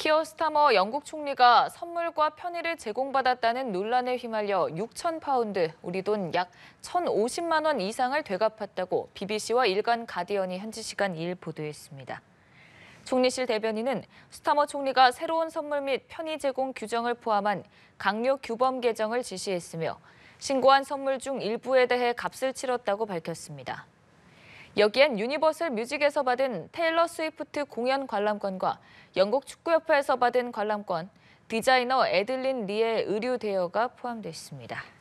키어 스타머 영국 총리가 선물과 편의를 제공받았다는 논란에 휘말려 6천 파운드, 우리 돈 약 1,050만 원 이상을 되갚았다고 BBC와 일간 가디언이 현지 시간 2일 보도했습니다. 총리실 대변인은 스타머 총리가 새로운 선물 및 편의 제공 규정을 포함한 강요 규범 개정을 지시했으며 신고한 선물 중 일부에 대해 값을 치렀다고 밝혔습니다. 여기엔 유니버설 뮤직에서 받은 테일러 스위프트 공연 관람권과 영국 축구협회에서 받은 관람권, 디자이너 에들린 리의 의류 대여가 포함되어 있습니다.